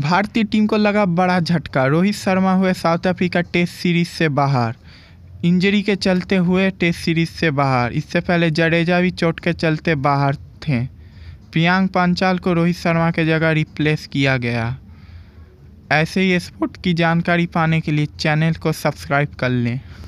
भारतीय टीम को लगा बड़ा झटका रोहित शर्मा हुए साउथ अफ्रीका टेस्ट सीरीज से बाहर इंजरी के चलते हुए टेस्ट सीरीज से बाहर इससे पहले जडेजा भी चोट के चलते बाहर थे प्रियांक पांचाल को रोहित शर्मा के जगह रिप्लेस किया गया ऐसे ही स्पोर्ट की जानकारी पाने के लिए चैनल को सब्सक्राइब कर लें